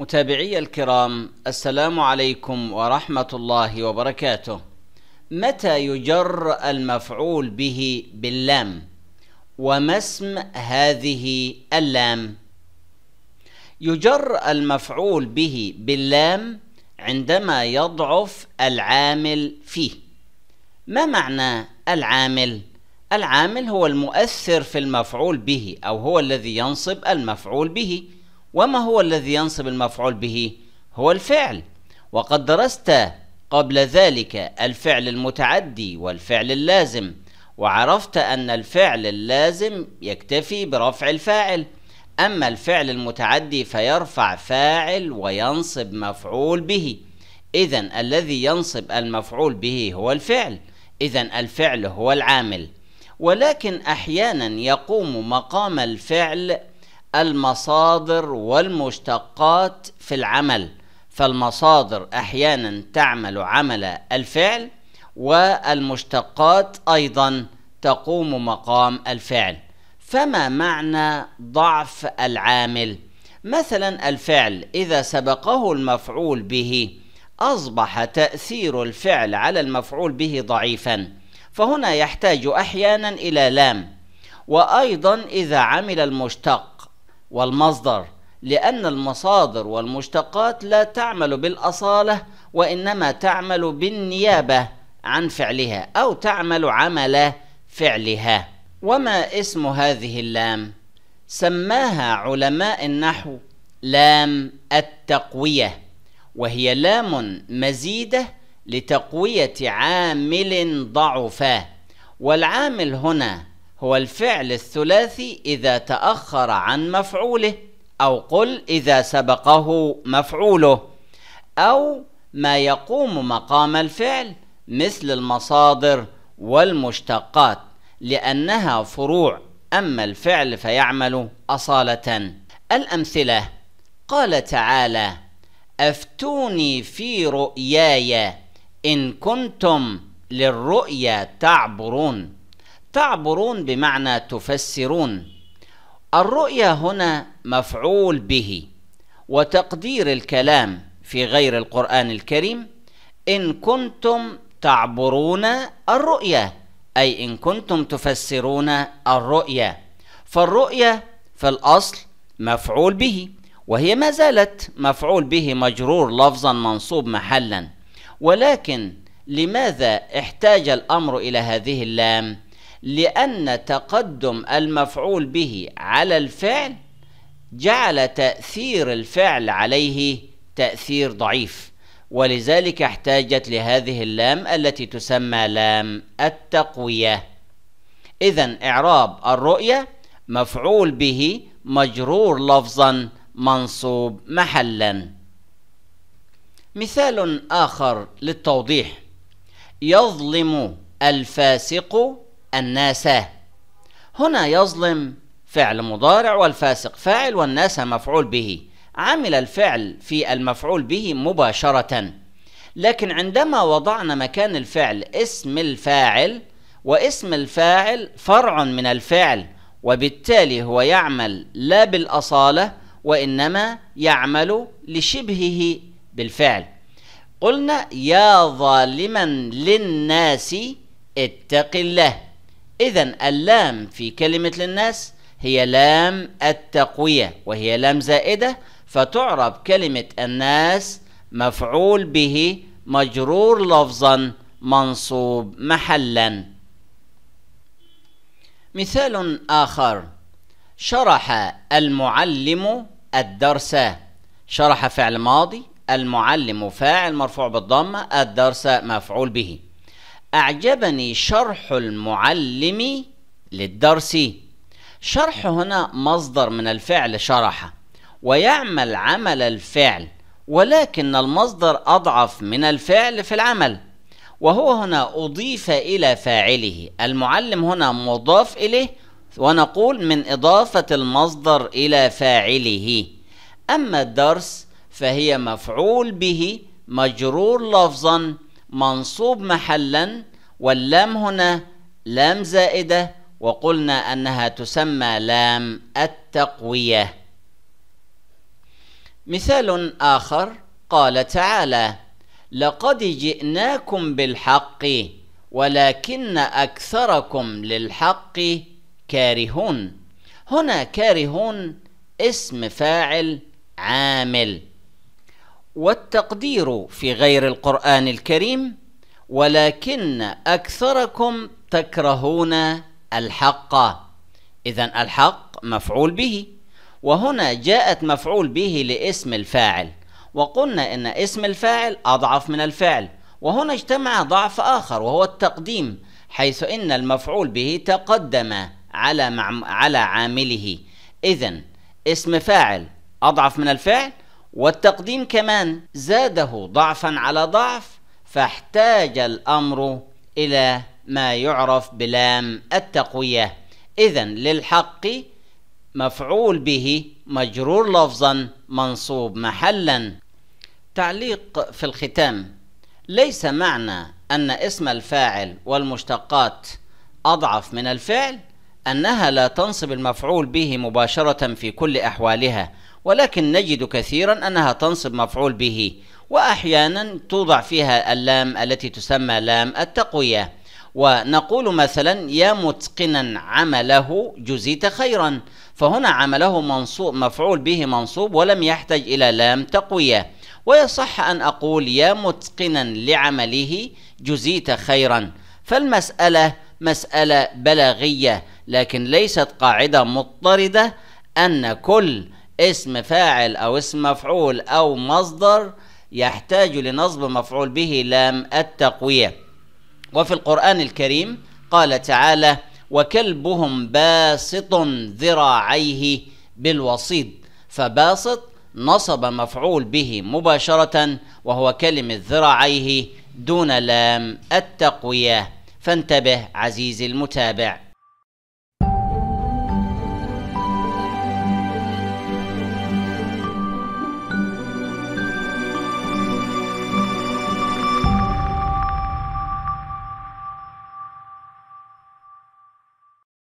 متابعي الكرام السلام عليكم ورحمة الله وبركاته متى يجر المفعول به باللام وما اسم هذه اللام يجر المفعول به باللام عندما يضعف العامل فيه ما معنى العامل العامل هو المؤثر في المفعول به او هو الذي ينصب المفعول به وما هو الذي ينصب المفعول به هو الفعل وقد درست قبل ذلك الفعل المتعدي والفعل اللازم وعرفت ان الفعل اللازم يكتفي برفع الفاعل اما الفعل المتعدي فيرفع فاعل وينصب مفعول به اذا الذي ينصب المفعول به هو الفعل اذا الفعل هو العامل ولكن احيانا يقوم مقام الفعل المصادر والمشتقات في العمل فالمصادر احيانا تعمل عمل الفعل والمشتقات ايضا تقوم مقام الفعل فما معنى ضعف العامل مثلا الفعل اذا سبقه المفعول به اصبح تاثير الفعل على المفعول به ضعيفا فهنا يحتاج احيانا الى لام وايضا اذا عمل المشتق والمصدر لأن المصادر والمشتقات لا تعمل بالأصالة وإنما تعمل بالنيابة عن فعلها أو تعمل عمل فعلها وما اسم هذه اللام؟ سماها علماء النحو لام التقوية وهي لام مزيدة لتقوية عامل ضعفا والعامل هنا هو الفعل الثلاثي إذا تأخر عن مفعوله أو قل إذا سبقه مفعوله أو ما يقوم مقام الفعل مثل المصادر والمشتقات لأنها فروع أما الفعل فيعمل أصالة الأمثلة قال تعالى أفتوني في رؤياي إن كنتم للرؤيا تعبرون تعبرون بمعنى تفسرون الرؤيا هنا مفعول به وتقدير الكلام في غير القرآن الكريم إن كنتم تعبرون الرؤيا أي إن كنتم تفسرون الرؤيا فالرؤيا في الأصل مفعول به وهي ما زالت مفعول به مجرور لفظا منصوب محلا ولكن لماذا احتاج الأمر إلى هذه اللام؟ لأن تقدم المفعول به على الفعل جعل تأثير الفعل عليه تأثير ضعيف ولذلك احتاجت لهذه اللام التي تسمى لام التقوية إذا إعراب الرؤية مفعول به مجرور لفظا منصوب محلا مثال آخر للتوضيح يظلم الفاسق الناس هنا يظلم فعل مضارع والفاسق فاعل والناس مفعول به عمل الفعل في المفعول به مباشرة لكن عندما وضعنا مكان الفعل اسم الفاعل واسم الفاعل فرع من الفعل وبالتالي هو يعمل لا بالأصالة وإنما يعمل لشبهه بالفعل قلنا يا ظالما للناس اتق الله إذا اللام في كلمة للناس هي لام التقوية وهي لام زائدة فتعرب كلمة الناس مفعول به مجرور لفظا منصوب محلا مثال آخر شرح المعلم الدرس شرح فعل ماضي المعلم فاعل مرفوع بالضمة الدرس مفعول به أعجبني شرح المعلم للدرس شرح هنا مصدر من الفعل شرح ويعمل عمل الفعل ولكن المصدر أضعف من الفعل في العمل وهو هنا أضيف إلى فاعله المعلم هنا مضاف إليه ونقول من إضافة المصدر إلى فاعله أما الدرس فهي مفعول به مجرور لفظا منصوب محلا واللام هنا لام زائدة وقلنا أنها تسمى لام التقوية مثال آخر قال تعالى لقد جئناكم بالحق ولكن أكثركم للحق كارهون هنا كارهون اسم فاعل عامل والتقدير في غير القرآن الكريم ولكن أكثركم تكرهون الحق إذا الحق مفعول به وهنا جاءت مفعول به لاسم الفاعل وقلنا إن اسم الفاعل أضعف من الفعل وهنا اجتمع ضعف آخر وهو التقديم حيث إن المفعول به تقدم على على عامله إذا اسم فاعل أضعف من الفعل والتقديم كمان زاده ضعفا على ضعف فاحتاج الأمر إلى ما يعرف بلام التقوية إذا للحق مفعول به مجرور لفظا منصوب محلا تعليق في الختام ليس معنى أن اسم الفاعل والمشتقات أضعف من الفعل أنها لا تنصب المفعول به مباشرة في كل أحوالها ولكن نجد كثيرا أنها تنصب مفعول به وأحيانا توضع فيها اللام التي تسمى لام التقوية ونقول مثلا يا متقنا عمله جزيت خيرا فهنا عمله منصوب مفعول به منصوب ولم يحتج إلى لام تقوية ويصح أن أقول يا متقنا لعمله جزيت خيرا فالمسألة مسألة بلاغية لكن ليست قاعدة مضطردة أن كل اسم فاعل أو اسم مفعول أو مصدر يحتاج لنصب مفعول به لام التقوية وفي القرآن الكريم قال تعالى وكلبهم باسط ذراعيه بالوصيد فباسط نصب مفعول به مباشرة وهو كلمة ذراعيه دون لام التقوية فانتبه عزيزي المتابع